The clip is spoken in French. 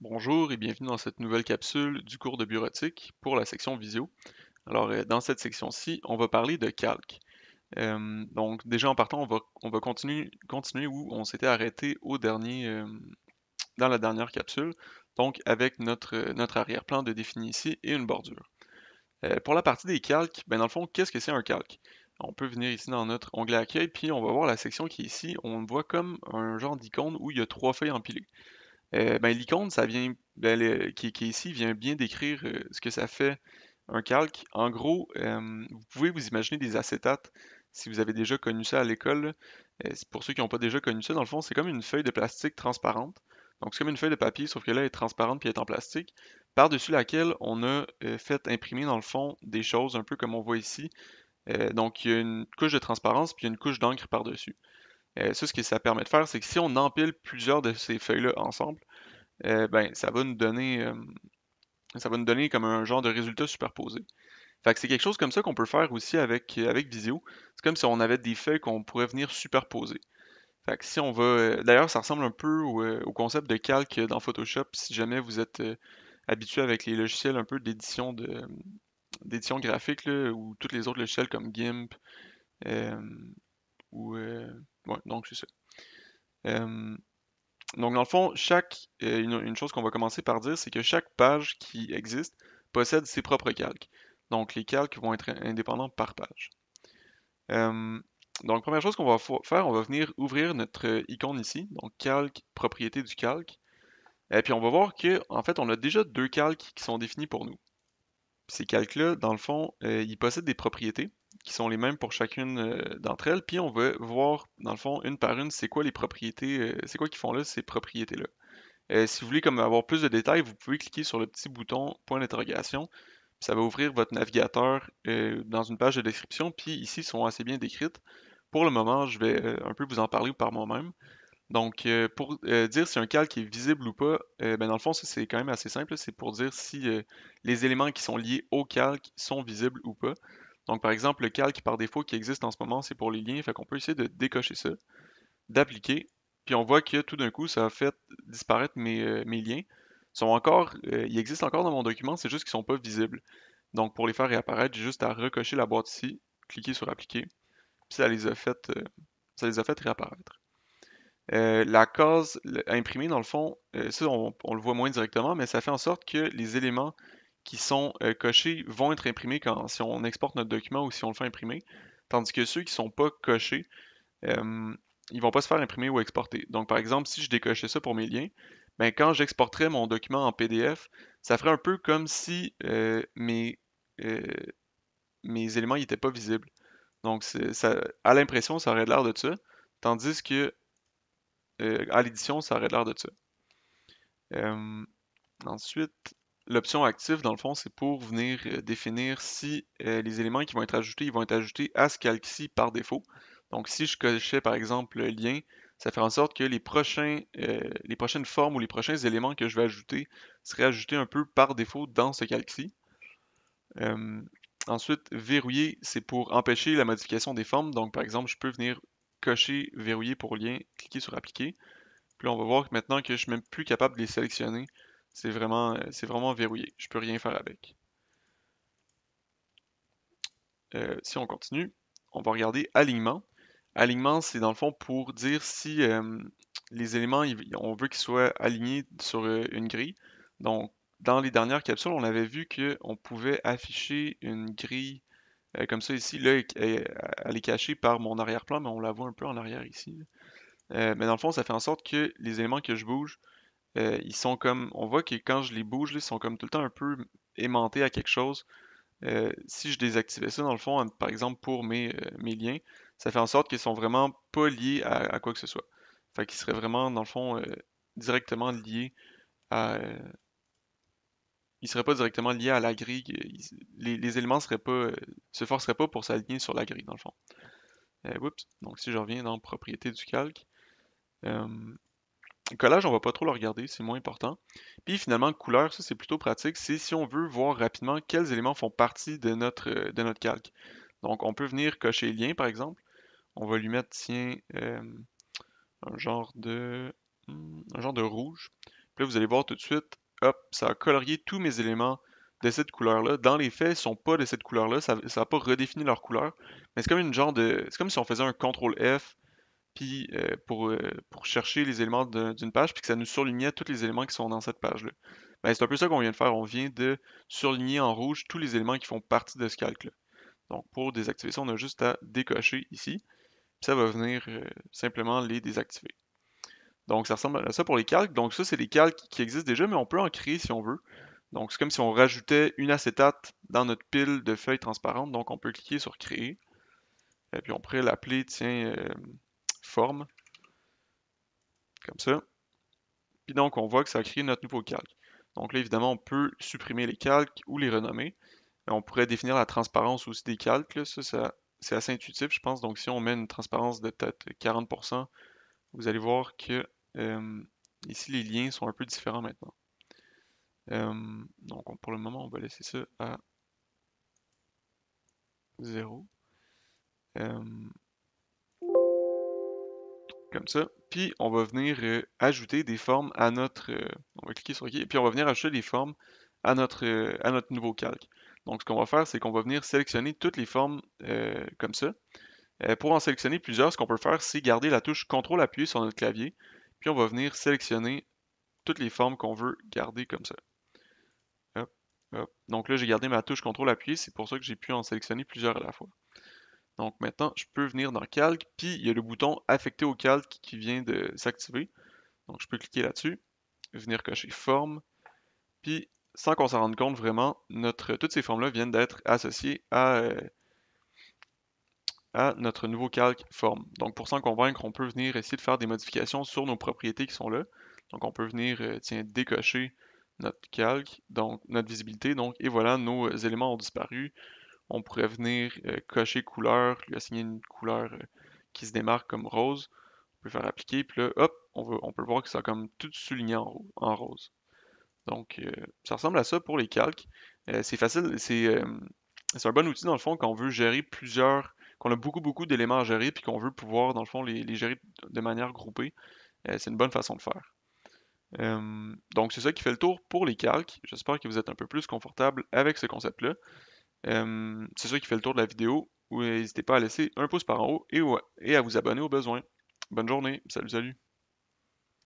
Bonjour et bienvenue dans cette nouvelle capsule du cours de bureautique pour la section visio. Alors euh, dans cette section-ci, on va parler de calques. Euh, donc déjà en partant, on va, continuer, continuer, où on s'était arrêté au dernier, euh, dans la dernière capsule, donc avec notre, notre arrière-plan de défini ici et une bordure. pour la partie des calques, ben dans le fond, qu'est-ce que c'est un calque? On peut venir ici dans notre onglet accueil, puis on va voir la section qui est ici. On voit comme un genre d'icône où il y a trois feuilles empilées. Euh, ben, l'icône, ben, qui, est ici, vient bien décrire euh, ce que ça fait un calque. En gros, euh, vous pouvez vous imaginer des acétates si vous avez déjà connu ça à l'école. pour ceux qui n'ont pas déjà connu ça, dans le fond, c'est comme une feuille de plastique transparente. Donc, c'est comme une feuille de papier, sauf que là, elle est transparente puis elle est en plastique, par-dessus laquelle on a fait imprimer, dans le fond, des choses un peu comme on voit ici. donc, il y a une couche de transparence puis une couche d'encre par-dessus. Euh, ça, ce que ça permet de faire, c'est que si on empile plusieurs de ces feuilles-là ensemble, euh, ben, ça va nous donner ça va nous donner comme un genre de résultat superposé. Fait c'est quelque chose comme ça qu'on peut faire aussi avec, euh, avec Visio. C'est comme si on avait des feuilles qu'on pourrait venir superposer. si on va. D'ailleurs, ça ressemble un peu au, concept de calque dans Photoshop si jamais vous êtes habitué avec les logiciels un peu d'édition de d'édition graphique ou toutes les autres logiciels comme GIMP ou donc c'est ça. donc dans le fond, chaque euh, une, chose qu'on va commencer par dire, c'est que chaque page qui existe possède ses propres calques. Donc les calques vont être indépendants par page. donc première chose qu'on va faire, on va venir ouvrir notre icône ici, donc calque, propriété du calque. Et puis on va voir que en fait on a déjà deux calques qui sont définis pour nous. Ces calques-là, dans le fond, euh, ils possèdent des propriétés qui sont les mêmes pour chacune euh, d'entre elles. Puis on va voir, dans le fond, une par une, c'est quoi les propriétés, euh, c'est quoi qui font là ces propriétés-là. Euh, si vous voulez comme avoir plus de détails, vous pouvez cliquer sur le petit bouton point d'interrogation. Ça va ouvrir votre navigateur dans une page de description. Puis ici, sont assez bien décrites. Pour le moment, je vais un peu vous en parler par moi-même. Donc, pour dire si un calque est visible ou pas, ben dans le fond, c'est quand même assez simple. C'est pour dire si les éléments qui sont liés au calque sont visibles ou pas. Donc, par exemple, le calque par défaut qui existe en ce moment, c'est pour les liens. Fait qu'on peut essayer de décocher ça, d'appliquer. Puis on voit que tout d'un coup, ça a fait disparaître mes, euh, liens. Ils, sont encore, euh, existent encore dans mon document, c'est juste qu'ils ne sont pas visibles. Donc, pour les faire réapparaître, j'ai juste à recocher la boîte ici, cliquer sur appliquer. Puis ça les a fait, euh, ça les a fait réapparaître. la case imprimée, dans le fond, ça on, le voit moins directement, mais ça fait en sorte que les éléments qui sont euh, cochés vont être imprimés quand, si on exporte notre document ou si on le fait imprimer, tandis que ceux qui ne sont pas cochés, euh, ils ne vont pas se faire imprimer ou exporter. Donc, par exemple, si je décochais ça pour mes liens, ben, quand j'exporterais mon document en PDF, ça ferait un peu comme si euh, mes, mes éléments n'étaient pas visibles. Donc, ça, à l'impression, ça aurait l'air de ça, tandis que à l'édition, ça aurait l'air de ça. ensuite, l'option active, dans le fond, c'est pour venir euh, définir si euh, les éléments qui vont être ajoutés, ils vont être ajoutés à ce calque ci par défaut. Donc, si je cochais par exemple le lien, ça fait en sorte que les, prochains, euh, les prochaines formes ou les prochains éléments que je vais ajouter seraient ajoutés un peu par défaut dans ce calque ci ensuite, verrouiller, c'est pour empêcher la modification des formes. Donc, par exemple, je peux venir cocher verrouiller pour lien, cliquer sur appliquer. Puis on va voir maintenant que je ne suis même plus capable de les sélectionner. Euh, c'est vraiment, verrouillé. Je peux rien faire avec. Euh, si on continue, on va regarder alignement. Alignement, c'est dans le fond pour dire si euh, les éléments, on veut qu'ils soient alignés sur une grille. Donc, dans les dernières capsules, on avait vu qu'on pouvait afficher une grille comme ça ici. Là, elle est cachée par mon arrière-plan, mais on la voit un peu en arrière ici. mais dans le fond, ça fait en sorte que les éléments que je bouge euh, ils sont comme. On voit que quand je les bouge, ils sont comme tout le temps un peu aimantés à quelque chose. Euh, si je désactivais ça, dans le fond, par exemple pour euh, mes, liens, ça fait en sorte qu'ils sont vraiment pas liés à, quoi que ce soit. Enfin, qu'ils seraient vraiment, dans le fond, directement liés à. ils seraient pas directement liés à la grille. les, éléments seraient pas. se forceraient pas pour s'aligner sur la grille, dans le fond. Donc si je reviens dans propriété du calque collage, on va pas trop le regarder, c'est moins important. Puis finalement, couleur, ça c'est plutôt pratique. C'est si on veut voir rapidement quels éléments font partie de notre, euh, de notre calque. Donc on peut venir cocher lien par exemple. On va lui mettre, tiens, euh, un genre de hmm, genre de rouge. Puis là, vous allez voir tout de suite, hop, ça a colorié tous mes éléments de cette couleur-là. Dans les faits, ils ne sont pas de cette couleur-là, ça n'a pas redéfini leur couleur. Mais c'est comme une genre de. C'est comme si on faisait un CTRL F puis euh, euh, pour, chercher les éléments d'une page, puis que ça nous surlignait tous les éléments qui sont dans cette page-là. Ben, c'est un peu ça qu'on vient de faire. On vient de surligner en rouge tous les éléments qui font partie de ce calque-là. Donc pour désactiver ça, on a juste à décocher ici. Puis ça va venir euh, simplement les désactiver. Donc ça ressemble à ça pour les calques. Donc ça, c'est les calques qui existent déjà, mais on peut en créer si on veut. Donc c'est comme si on rajoutait une acétate dans notre pile de feuilles transparentes. Donc on peut cliquer sur Créer. Et puis on pourrait l'appeler, tiens, forme. Comme ça. Puis donc, on voit que ça a créé notre nouveau calque. Donc là, évidemment, on peut supprimer les calques ou les renommer. On pourrait définir la transparence aussi des calques. Ça, c'est assez intuitif, je pense. Donc si on met une transparence de peut-être 40%, vous allez voir que euh, ici, les liens sont un peu différents maintenant. Euh, donc pour le moment, on va laisser ça à 0 comme ça. Puis on va venir euh, ajouter des formes à notre... Euh, on va cliquer sur OK, puis on va venir ajouter des formes à notre, euh, à notre nouveau calque. Donc ce qu'on va faire, c'est qu'on va venir sélectionner toutes les formes comme ça. pour en sélectionner plusieurs, ce qu'on peut faire, c'est garder la touche CTRL appuyée sur notre clavier, puis on va venir sélectionner toutes les formes qu'on veut garder comme ça. Donc là, j'ai gardé ma touche CTRL appuyée, c'est pour ça que j'ai pu en sélectionner plusieurs à la fois. Donc maintenant, je peux venir dans Calque, puis il y a le bouton affecter au calque qui vient de s'activer. Donc je peux cliquer là-dessus, venir cocher forme, puis sans qu'on s'en rende compte vraiment, toutes ces formes-là viennent d'être associées à, euh, notre nouveau calque forme. Donc pour s'en convaincre, on peut venir essayer de faire des modifications sur nos propriétés qui sont là. Donc on peut venir euh, décocher notre calque, donc notre visibilité, donc, et voilà, nos euh, éléments ont disparu, on pourrait venir euh, cocher couleur, lui assigner une couleur euh, qui se démarque comme rose. On peut faire appliquer, puis là, hop, on, peut voir que ça a comme tout souligné en, rose. Donc, euh, ça ressemble à ça pour les calques. c'est facile, c'est un bon outil dans le fond quand on veut gérer plusieurs, qu'on a beaucoup, beaucoup d'éléments à gérer, puis qu'on veut pouvoir, dans le fond, les gérer de manière groupée. c'est une bonne façon de faire. donc, c'est ça qui fait le tour pour les calques. J'espère que vous êtes un peu plus confortable avec ce concept-là. Euh, c'est ça qui fait le tour de la vidéo. Euh, n'hésitez pas à laisser un pouce par en haut et, et à vous abonner au besoin. Bonne journée. Salut, salut.